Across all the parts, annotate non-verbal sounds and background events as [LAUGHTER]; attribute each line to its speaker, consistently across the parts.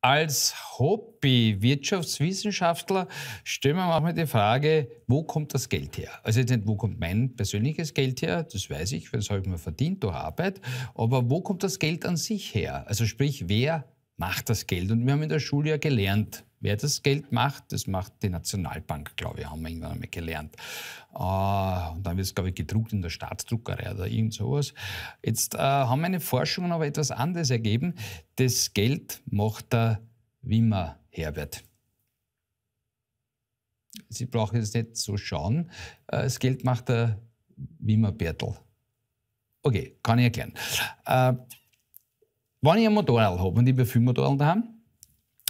Speaker 1: Als Hobby-Wirtschaftswissenschaftler stellen wir manchmal die Frage, wo kommt das Geld her? Also jetzt nicht, wo kommt mein persönliches Geld her, das weiß ich, das habe ich mir verdient durch Arbeit, aber wo kommt das Geld an sich her? Also sprich, wer macht das Geld? Und wir haben in der Schule ja gelernt, wer das Geld macht, das macht die Nationalbank, glaube ich, haben wir irgendwann einmal gelernt. Äh, haben es, glaube ich, gedruckt in der Staatsdruckerei oder irgend sowas. Jetzt äh, haben meine Forschungen aber etwas anderes ergeben. Das Geld macht der Wimmer Herbert. Sie brauchen jetzt nicht so schauen. Äh, das Geld macht der Wimmer Bertel. Okay, kann ich erklären. Äh, wenn ich ein Motorrad habe und ich habe viele Motorräder daheim,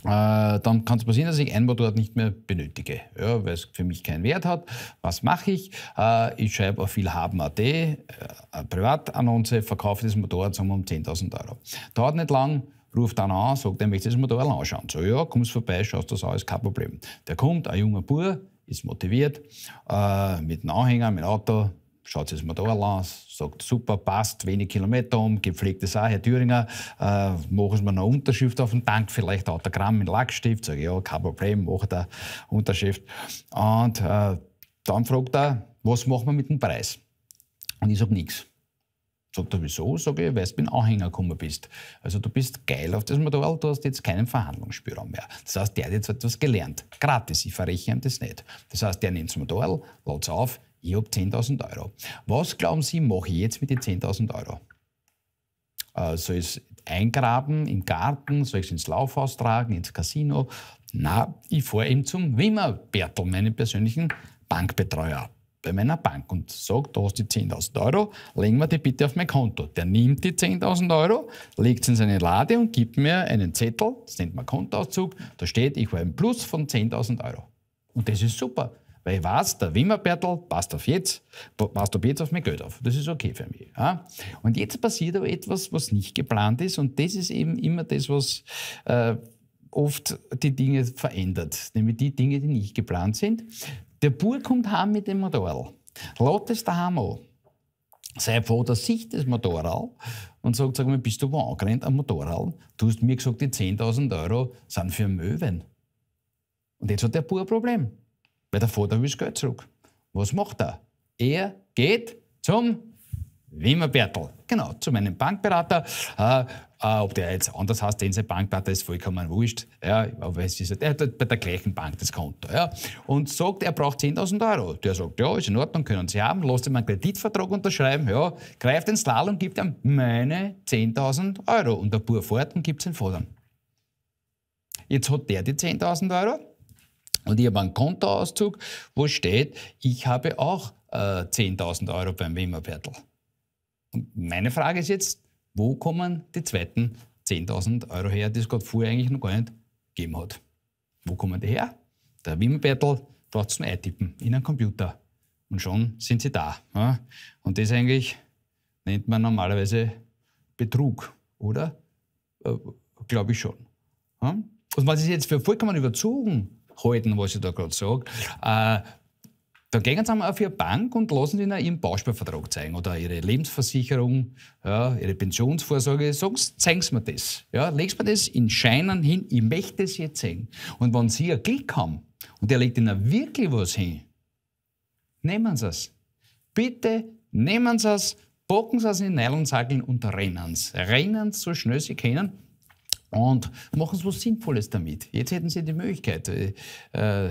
Speaker 1: äh, dann kann es passieren, dass ich ein Motorrad nicht mehr benötige, ja, weil es für mich keinen Wert hat. Was mache ich? Äh, ich schreibe auf vielhaben.at, äh, Privatannonce, verkaufe das Motorrad sagen um 10.000 Euro. Dauert nicht lang, ruft dann an, sagt, er möchte das Motorrad anschauen. So, ja, kommst vorbei, schaust das alles, kein Problem. Der kommt, ein junger Bur, ist motiviert, äh, mit einem Anhänger, mit einem Auto, schaut es mal da an, sagt super, passt, wenig Kilometer um, gepflegt ist auch, Herr Thüringer, äh, machen Sie mir noch Unterschrift auf den Tank, vielleicht Autogramm mit Lackstift, sage ich, ja, kein Problem, mache da Unterschrift. Und äh, dann fragt er, was machen wir mit dem Preis? Und ich sage nichts. Sagt er, wieso? Sage ich, weil du mit Anhänger gekommen bist. Also du bist geil auf das Modell, du halt hast jetzt keinen Verhandlungsspielraum mehr. Das heißt, der hat jetzt etwas gelernt. Gratis, ich verrechne ihm das nicht. Das heißt, der nimmt das Modell, lädt es auf, ich habe 10.000 Euro. Was glauben Sie, mache ich jetzt mit den 10.000 Euro? Äh, soll ich es eingraben im Garten? Soll ich es ins Laufhaus tragen, ins Casino? Na, ich fahre eben zum Wimmer Bertel, meinen persönlichen Bankbetreuer bei meiner Bank und sage, da hast du die 10.000 Euro, legen wir die bitte auf mein Konto. Der nimmt die 10.000 Euro, legt es in seine Lade und gibt mir einen Zettel, das nennt man Kontoauszug, da steht, ich war im Plus von 10.000 Euro. Und das ist super. Weil ich weiß, der Wimmerbärtel passt auf jetzt, passt ab jetzt auf mein Geld auf. Das ist okay für mich. Ja? Und jetzt passiert aber etwas, was nicht geplant ist und das ist eben immer das, was äh, oft die Dinge verändert. Nämlich die Dinge, die nicht geplant sind. Der Bur kommt heim mit dem Motorrad. Lädt es daheim an. Sei vor der Sicht des Motorrad und sagt, sag mal, bist du mal angerannt am Motorrad? Du hast mir gesagt, die 10.000 Euro sind für Möwen. Und jetzt hat der Bur ein Problem weil der Vater will das Geld zurück. Was macht er? Er geht zum Wimmer Wimmerbertel. Genau, zu meinem Bankberater. Äh, äh, ob der jetzt anders heißt, den sein Bankberater ist vollkommen wurscht. Ja, aber es ist, er hat bei der gleichen Bank das Konto. Ja, und sagt, er braucht 10.000 Euro. Der sagt, ja, ist in Ordnung, können Sie haben. Lasst ihm einen Kreditvertrag unterschreiben. Ja, greift den Slalom, gibt ihm meine 10.000 Euro. Und der Bur fort und gibt es den Vater. Jetzt hat der die 10.000 Euro und ich habe einen Kontoauszug, wo steht, ich habe auch äh, 10.000 Euro beim Wimmerbertel. Und meine Frage ist jetzt, wo kommen die zweiten 10.000 Euro her, die es gerade vorher eigentlich noch gar nicht gegeben hat? Wo kommen die her? Der Wimmerbertel braucht es zum Eintippen in einen Computer. Und schon sind sie da. Ja? Und das eigentlich nennt man normalerweise Betrug, oder? Äh, Glaube ich schon. Ja? Und was ist jetzt für vollkommen überzogen? halten, was ich da gerade sage. Äh, dann gehen sie einmal auf ihre Bank und lassen ihnen ihren Bausparvertrag zeigen oder ihre Lebensversicherung, ja, ihre Pensionsvorsorge. Sagen sie, zeigen sie mir das. Ja, legst mir das in Scheinen hin, ich möchte es jetzt sehen. Und wenn sie ein Glück haben und der legt ihnen wirklich was hin, nehmen sie es. Bitte nehmen sie es, packen sie es in den Nylonsackeln und rennen sie. Rennen sie so schnell sie können und machen Sie was Sinnvolles damit. Jetzt hätten Sie die Möglichkeit. Äh, äh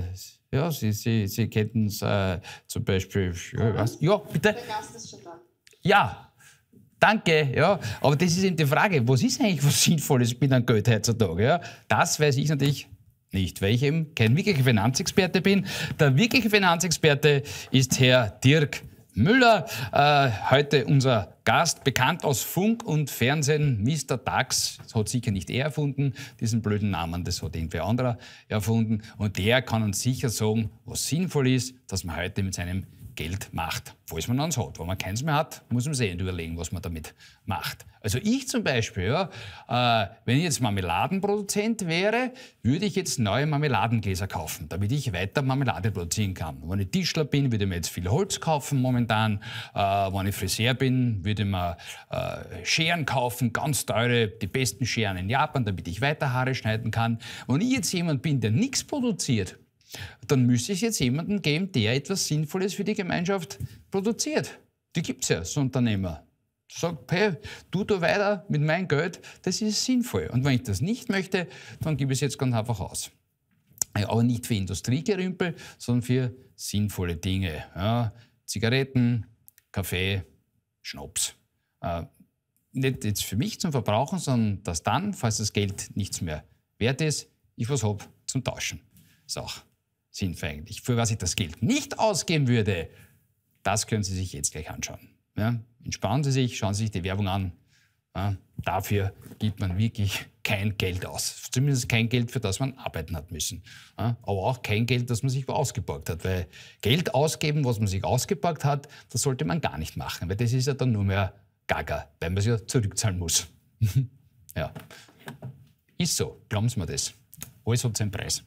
Speaker 1: ja, Sie, Sie, Sie könnten es äh, zum Beispiel. was? Ja, bitte. Ja. Danke, ja. Aber das ist eben die Frage, was ist eigentlich was Sinnvolles mit einem Geld heutzutage? Ja? Das weiß ich natürlich nicht, weil ich eben kein wirklicher Finanzexperte bin. Der wirkliche Finanzexperte ist Herr Dirk Müller, äh, heute unser Gast, bekannt aus Funk und Fernsehen, Mr. Dax, das hat sicher nicht er erfunden, diesen blöden Namen, das hat irgendwer anderer erfunden. Und der kann uns sicher sagen, was sinnvoll ist, dass man heute mit seinem Geld macht, falls man eins hat. Wenn man keins mehr hat, muss man sich überlegen, was man damit macht. Also ich zum Beispiel, ja, äh, wenn ich jetzt Marmeladenproduzent wäre, würde ich jetzt neue Marmeladengläser kaufen, damit ich weiter Marmelade produzieren kann. Wenn ich Tischler bin, würde ich mir jetzt viel Holz kaufen momentan. Äh, wenn ich Friseur bin, würde ich mir äh, Scheren kaufen, ganz teure, die besten Scheren in Japan, damit ich weiter Haare schneiden kann. Wenn ich jetzt jemand bin, der nichts produziert, dann müsste es jetzt jemanden geben, der etwas Sinnvolles für die Gemeinschaft produziert. Die gibt es ja als Unternehmer. Sagt, hey, tu da weiter mit meinem Geld, das ist sinnvoll. Und wenn ich das nicht möchte, dann gebe ich es jetzt ganz einfach aus. Aber nicht für Industriegerümpel, sondern für sinnvolle Dinge. Ja, Zigaretten, Kaffee, Schnaps. Äh, nicht jetzt für mich zum Verbrauchen, sondern dass dann, falls das Geld nichts mehr wert ist, ich was habe zum Tauschen. So sinnfänglich. Für was ich das Geld nicht ausgeben würde, das können Sie sich jetzt gleich anschauen. Ja? Entspannen Sie sich, schauen Sie sich die Werbung an. Ja? Dafür gibt man wirklich kein Geld aus. Zumindest kein Geld, für das man arbeiten hat müssen. Ja? Aber auch kein Geld, das man sich ausgeborgt hat. Weil Geld ausgeben, was man sich ausgeborgt hat, das sollte man gar nicht machen. Weil das ist ja dann nur mehr Gaga, weil man es ja zurückzahlen muss. [LAUGHS] ja. Ist so, glauben Sie mir das. Alles hat seinen Preis.